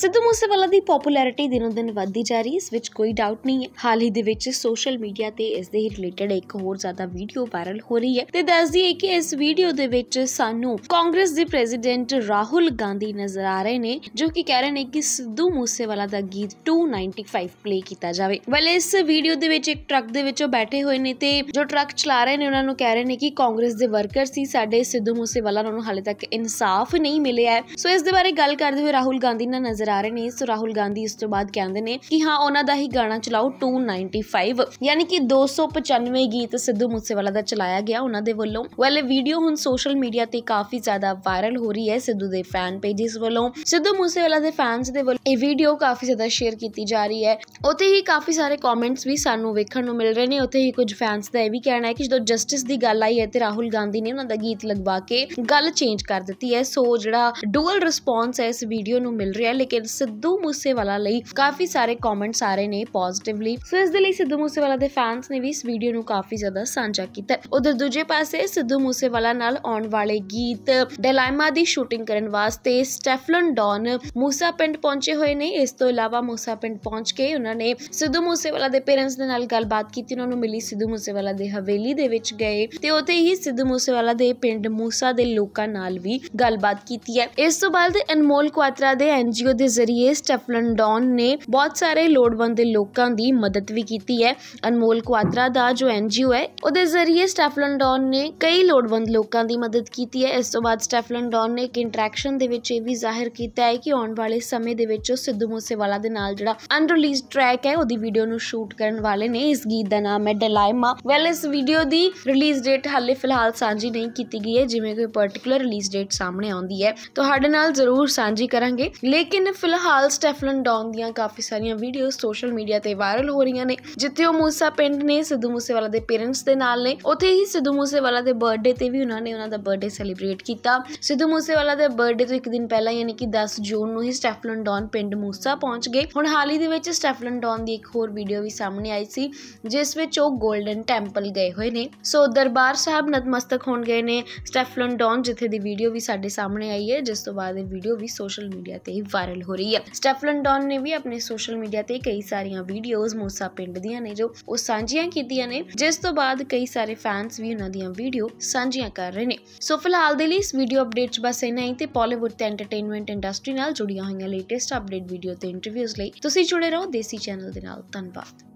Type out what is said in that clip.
ਸਿੱਧੂ ਮੂਸੇਵਾਲਾ ਦੀ ਪੋਪੂਲੈਰਿਟੀ ਦਿਨੋ-ਦਿਨ ਵਧਦੀ ਜਾ ਰਹੀ ਹੈ ਇਸ ਵਿੱਚ ਕੋਈ ਡਾਊਟ ਨਹੀਂ ਹੈ ਹਾਲ ਹੀ ਦੇ ਵਿੱਚ ਸੋਸ਼ਲ ਮੀਡੀਆ ਤੇ ਇਸ ਦੇ ਰਿਲੇਟਡ ਇੱਕ ਹੋਰ ਜ਼ਿਆਦਾ ਵੀਡੀਓ ਵਾਇਰਲ ਹੋ ਰਹੀ ਹੈ ਤੇ ਦੱਸਦੀ ਹੈ ਕਿ ਇਸ ਵੀਡੀਓ ਦੇ ਵਿੱਚ ਸਾਨੂੰ ਕਾਂਗਰਸ ਦੇ ਪ੍ਰੈਜ਼ੀਡੈਂਟ ਰਾਹੁਲ ਗਾਂਧੀ ਨਜ਼ਰ ਆ ਰਹੇ ਨੇ ਜੋ ਕਿ ਕਹਿ ਰਹੇ ਨੇ ਕਿ ਸਿੱਧੂ ਮੂਸੇਵਾਲਾ ਦਾ ਗੀਤ 295 ਪਲੇ ਕੀਤਾ ਜਾਵੇ ਵੈਲ ਇਸ ਵੀਡੀਓ ਦੇ ਵਿੱਚ ਇੱਕ ਟਰੱਕ ਦੇ ਵਿੱਚ ਉਹ ਬੈਠੇ ਹੋਏ ਨੇ ਤੇ ਜੋ ਟਰੱਕ ਚਲਾ ਰਹੇ ਨੇ ਉਹਨਾਂ ਨੂੰ ਕਹਿ ਰਹੇ ਨੇ ਕਿ ਕਾਂਗਰਸ ਦੇ ਵਰਕਰ ਸੀ ਸਾਡੇ ਸਿੱਧੂ ਮੂਸੇਵਾਲਾ ਨੂੰ ਹਾਲੇ ਤੱਕ ਇਨਸਾਫ ਨਹੀਂ ਮਿਲਿਆ ਸੋ ਇਸ ਦੇ ਬਾਰੇ ਗੱਲ ਕਰਦੇ ਹੋਏ ਰਾਹੁਲ ਗਾਂਧੀ ਨੇ ਨਜ਼ਰ ਨਜ਼ਰ ਆ ਰਹੇ ਨੇ ਸੋ ਰਾਹੁਲ ਗਾਂਧੀ ਇਸ ਤੋਂ ਬਾਅਦ ਕਹਿੰਦੇ ਨੇ ਕਿ ਹਾਂ ਉਹਨਾਂ ਦਾ ਹੀ ਗਾਣਾ ਚਲਾਓ 295 ਯਾਨੀ ਕਿ 295 ਗੀਤ ਸਿੱਧੂ ਮੂਸੇਵਾਲਾ ਦਾ ਚਲਾਇਆ ਗਿਆ ਉਹਨਾਂ ਦੇ ਵੱਲੋਂ ਵੈਲ ਵੀਡੀਓ ਹੁਣ ਸੋਸ਼ਲ ਮੀਡੀਆ ਤੇ ਕਾਫੀ ਜ਼ਿਆਦਾ ਵਾਇਰਲ ਹੋ ਰਹੀ ਹੈ ਸਿੱਧੂ ਦੇ ਫੈਨ ਪੇजेस ਵੱਲੋਂ ਸਿੱਧੂ ਮੂਸੇਵਾਲਾ ਦੇ ਫੈਨਸ ਦੇ ਵੱਲੋਂ ਇਹ ਵੀਡੀਓ ਕਾਫੀ ਜ਼ਿਆਦਾ ਸ਼ੇਅਰ ਕੀਤੀ ਜਾ ਰਹੀ ਹੈ ਉੱਥੇ ਹੀ ਕਾਫੀ ਸਾਰੇ ਕਮੈਂਟਸ ਵੀ ਸਾਨੂੰ ਵੇਖਣ ਨੂੰ ਮਿਲ ਰਹੇ ਨੇ ਉੱਥੇ ਹੀ ਕੁਝ ਫੈਨਸ ਦਾ ਇਹ ਵੀ ਕਹਿਣਾ ਹੈ ਕਿ ਜਦੋਂ ਜਸਟਿਸ ਦੀ ਗੱਲ ਆਈ ਹੈ ਤੇ ਰਾਹੁਲ ਗਾਂਧੀ ਨੇ ਉਹਨਾਂ ਦਾ ਗੀਤ ਲਗਵਾ ਕੇ ਗੱਲ ਚੇਂਜ ਕਰ ਦਿੱਤੀ ਹੈ ਸੋ ਜਿਹੜਾ ਡੂਅਲ ਰਿਸਪੌਂਸ ਹੈ ਇਸ ਵੀਡੀਓ ਨੂੰ ਮਿਲ ਰਿਹਾ ਹੈ ਲੇਕਿਨ ਸਿੱਧੂ ਮੂਸੇਵਾਲਾ ਲਈ ਕਾਫੀ ਸਾਰੇ ਕਮੈਂਟਸ ਆ ਰਹੇ ਨੇ ਪੋਜ਼ਿਟਿਵਲੀ ਸੋ ਇਸ ਦੇ ਲਈ ਸਿੱਧੂ ਮੂਸੇਵਾਲਾ ਦੇ ਫੈਨਸ ਨੇ ਵੀ ਇਸ ਵੀਡੀਓ ਨੂੰ ਕਾਫੀ ਜ਼ਿਆਦਾ ਸਾਂਝਾ ਕੀਤਾ ਉਧਰ ਦੂਜੇ ਪਾਸੇ ਸਿੱਧੂ ਮੂਸੇਵਾਲਾ ਨਾਲ ਆਉਣ ਵਾਲੇ ਗੀਤ ਡਿਲੇਮਾ ਦੀ ਸ਼ੂਟਿੰਗ ਕਰਨ ਵਾਸਤੇ ਸਟੈਫਲਨ ਡੌਨ ਮੂਸਾ ਪਿੰਡ ਪਹੁੰਚੇ ਹੋਏ ਨੇ ਇਸ ਤੋਂ ਇਲਾਵਾ ਮੂਸਾ ਪਿੰਡ ਪਹੁੰਚ ਕੇ ਉਹਨਾਂ ਨੇ ਸਿੱਧੂ ਮੂਸੇਵਾਲਾ ਦੇ ਪੇਰੈਂਟਸ ਦੇ ਨਾਲ ਗੱਲਬਾਤ ਕੀਤੀ ਉਹਨਾਂ ਨੂੰ ਮਿਲੀ ਸਿੱਧੂ ਮੂਸੇਵਾਲਾ ਦੇ ਹਵੇਲੀ ਦੇ ਵਿੱਚ ਗਏ ਤੇ ਉੱਥੇ ਹੀ ਸਿੱਧੂ ਮੂਸੇਵਾਲਾ ਦੇ ਪਿੰਡ ਮੂਸਾ ਦੇ ਲੋਕਾਂ ਨਾਲ ਵੀ ਗੱਲਬਾਤ ਕੀਤੀ ਹੈ ਇਸ ਤੋਂ ਬਾਅਦ ਅਨਮੋਲ ਕੁਆਤਰਾ ਦੇ ਐਨਜੀਓ ਦੇ ਜ਼ਰੀਏ ਸਟੈਫਲਨ ਡੌਨ ਨੇ ਬਹੁਤ ਸਾਰੇ ਲੋੜਵੰਦ ਲੋਕਾਂ ਦੀ ਮਦਦ ਵੀ ਕੀਤੀ ਹੈ ਅਨਮੋਲ ਕੁਆਦਰਾ ਦਾ ਜੋ ਐਨਜੀਓ ਹੈ ਉਹਦੇ ਜ਼ਰੀਏ ਸਟੈਫਲਨ ਡੌਨ ਨੇ ਕਈ ਲੋੜਵੰਦ ਲੋਕਾਂ ਦੀ ਮਦਦ ਕੀਤੀ ਹੈ ਇਸ ਤੋਂ ਬਾਅਦ ਸਟੈਫਲਨ ਡੌਨ ਨੇ ਇੱਕ ਇੰਟਰੈਕਸ਼ਨ ਦੇ ਵਿੱਚ ਇਹ ਵੀ ਜ਼ਾਹਿਰ ਕੀਤਾ ਹੈ ਕਿ ਆਉਣ ਵਾਲੇ ਸਮੇਂ ਦੇ ਵਿੱਚ ਉਹ ਸਿੱਧੂ ਮੂਸੇਵਾਲਾ ਦੇ ਨਾਲ ਜਿਹੜਾ ਅਨਰੀਲੀਜ਼ ਟਰੈਕ ਹੈ ਉਹਦੀ ਵੀਡੀਓ ਨੂੰ ਸ਼ੂਟ ਕਰਨ ਵਾਲੇ ਨੇ ਇਸ ਗੀਤ ਦਾ ਨਾਮ ਹੈ ਡਲਾਇਮਾ ਵੈਲ ਇਸ ਵੀਡੀਓ ਦੀ ਰਿਲੀਜ਼ ਡੇਟ ਹਾਲੇ ਫਿਲਹਾਲ ਸਾਂਝੀ ਨਹੀਂ ਕੀਤੀ ਗਈ ਹੈ ਜਿਵੇਂ ਕੋਈ ਪਾਰਟਿਕੂਲਰ ਰਿਲੀਜ਼ ਡੇਟ ਸਾਹਮਣੇ ਆਉਂਦੀ ਹੈ ਤੁਹਾਡੇ ਨਾਲ ਜ਼ਰੂਰ ਸਾਂਝੀ ਕਰਾਂਗੇ ਲੇਕਿਨ ਨੇ ਫਿਲਹਾਲ ਸਟੈਫਲਨ ਡੌਨ ਦੀਆਂ ਕਾਫੀ ਸਾਰੀਆਂ ਵੀਡੀਓਜ਼ ਸੋਸ਼ਲ ਮੀਡੀਆ ਤੇ ਵਾਇਰਲ ਹੋ ਰਹੀਆਂ ਨੇ ਜਿੱਥੇ ਉਹ ਮੂਸਾ ਪਿੰਡ ਨੇ ਸਿੱਧੂ ਮੂਸੇਵਾਲਾ ਦੇ ਪੇਰੈਂਟਸ ਦੇ ਨਾਲ ਨੇ ਉੱਥੇ ਹੀ ਸਿੱਧੂ ਮੂਸੇਵਾਲਾ ਦੇ ਬਰਥਡੇ ਤੇ ਵੀ ਉਹਨਾਂ ਨੇ ਉਹਨਾਂ ਦਾ ਬਰਥਡੇ ਸੈਲੀਬ੍ਰੇਟ ਕੀਤਾ ਸਿੱਧੂ ਮੂਸੇਵਾਲਾ ਦੇ ਬਰਥਡੇ ਤੋਂ ਇੱਕ ਦਿਨ ਪਹਿਲਾਂ ਯਾਨੀ ਕਿ 10 ਜੂਨ ਨੂੰ ਹੀ ਸਟੈਫਲਨ ਡੌਨ ਪਿੰਡ ਮੂਸਾ ਪਹੁੰਚ ਗਏ ਹੁਣ ਹਾਲ ਹੀ ਦੇ ਵਿੱਚ ਸਟੈਫਲਨ ਡੌਨ ਦੀ ਇੱਕ ਹੋਰ ਵੀਡੀਓ ਵੀ ਸਾਹਮਣੇ ਆਈ ਸੀ ਜਿਸ ਵਿੱਚ ਉਹ 골ਡਨ ਟੈਂਪਲ ਗਏ ਹੋਏ ਨੇ ਸੋ ਦਰਬਾਰ ਸਾਹਿਬ ਨਤਮਸਤਕ ਹੋਣ ਗਏ ਨੇ ਸਟੈਫਲਨ ਡੌਨ ਜਿੱਥੇ ਦੀ ਵੀਡੀਓ ਵੀ ਸਾਡੇ ਸਾਹਮਣੇ ਆਈ ਹੈ ਜਿਸ ਤੋਂ ਬਾਅਦ ਇਹ ਵੀਡੀਓ ਵੀ ਸੋਸ਼ਲ ਮੀਡੀਆ ਤੇ ਵਾਇਰਲ ਵਾਇਰਲ ਹੋ ਰਹੀ ਹੈ ਸਟੈਫਲਨ ਡੌਨ ਨੇ ਵੀ ਆਪਣੇ ਸੋਸ਼ਲ ਮੀਡੀਆ ਤੇ ਕਈ ਸਾਰੀਆਂ ਵੀਡੀਓਜ਼ ਮੂਸਾ ਪਿੰਡ ਦੀਆਂ ਨੇ ਜੋ ਉਹ ਸਾਂਝੀਆਂ ਕੀਤੀਆਂ ਨੇ ਜਿਸ ਤੋਂ ਬਾਅਦ ਕਈ ਸਾਰੇ ਫੈਨਸ ਵੀ ਉਹਨਾਂ ਦੀਆਂ ਵੀਡੀਓ ਸਾਂਝੀਆਂ ਕਰ ਰਹੇ ਨੇ ਸੋ ਫਿਲਹਾਲ ਦੇ ਲਈ ਇਸ ਵੀਡੀਓ ਅਪਡੇਟ 'ਚ ਬਸ ਇੰਨਾ ਹੀ ਤੇ ਪੋਲੀਵੁੱਡ ਤੇ ਐਂਟਰਟੇਨਮੈਂਟ ਇੰਡਸਟਰੀ ਨਾਲ ਜੁੜੀਆਂ ਹੋਈਆਂ ਲੇਟੈਸਟ ਅਪਡੇਟ ਵੀਡੀਓ ਤੇ ਇੰਟਰਵਿਊਜ਼ ਲਈ ਤੁਸੀਂ ਜੁੜੇ ਰਹੋ ਦੇਸੀ ਚੈਨਲ ਦੇ ਨਾਲ ਧੰਨਵਾਦ